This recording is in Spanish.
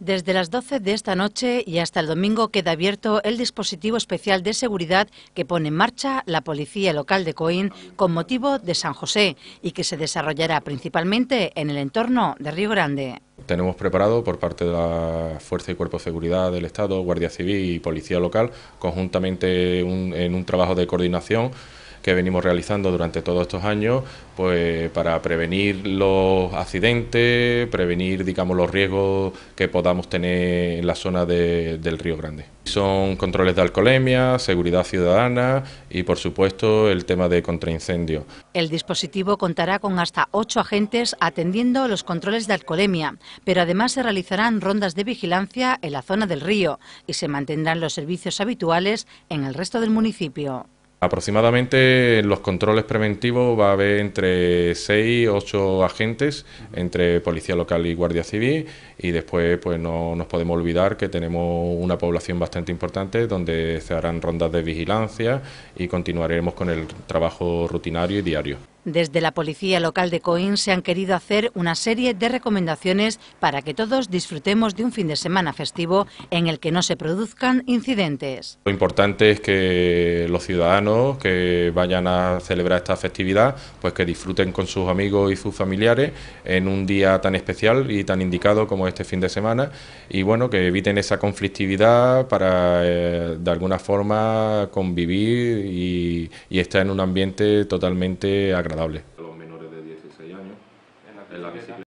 Desde las 12 de esta noche y hasta el domingo queda abierto el dispositivo especial de seguridad que pone en marcha la Policía Local de Coín con motivo de San José y que se desarrollará principalmente en el entorno de Río Grande. Tenemos preparado por parte de la Fuerza y Cuerpo de Seguridad del Estado, Guardia Civil y Policía Local, conjuntamente en un trabajo de coordinación que venimos realizando durante todos estos años pues para prevenir los accidentes, prevenir digamos los riesgos que podamos tener en la zona de, del Río Grande. Son controles de alcoholemia, seguridad ciudadana y por supuesto el tema de contraincendio. El dispositivo contará con hasta ocho agentes atendiendo los controles de alcoholemia, pero además se realizarán rondas de vigilancia en la zona del río y se mantendrán los servicios habituales en el resto del municipio. Aproximadamente en los controles preventivos va a haber entre 6 y 8 agentes, entre policía local y guardia civil, y después pues no nos podemos olvidar que tenemos una población bastante importante donde se harán rondas de vigilancia y continuaremos con el trabajo rutinario y diario. Desde la policía local de Coín se han querido hacer una serie de recomendaciones para que todos disfrutemos de un fin de semana festivo en el que no se produzcan incidentes. Lo importante es que los ciudadanos que vayan a celebrar esta festividad, pues que disfruten con sus amigos y sus familiares en un día tan especial y tan indicado como este fin de semana y bueno, que eviten esa conflictividad para eh, de alguna forma convivir y, y estar en un ambiente totalmente agradable agradable. Los menores de 16 años en la bicicleta.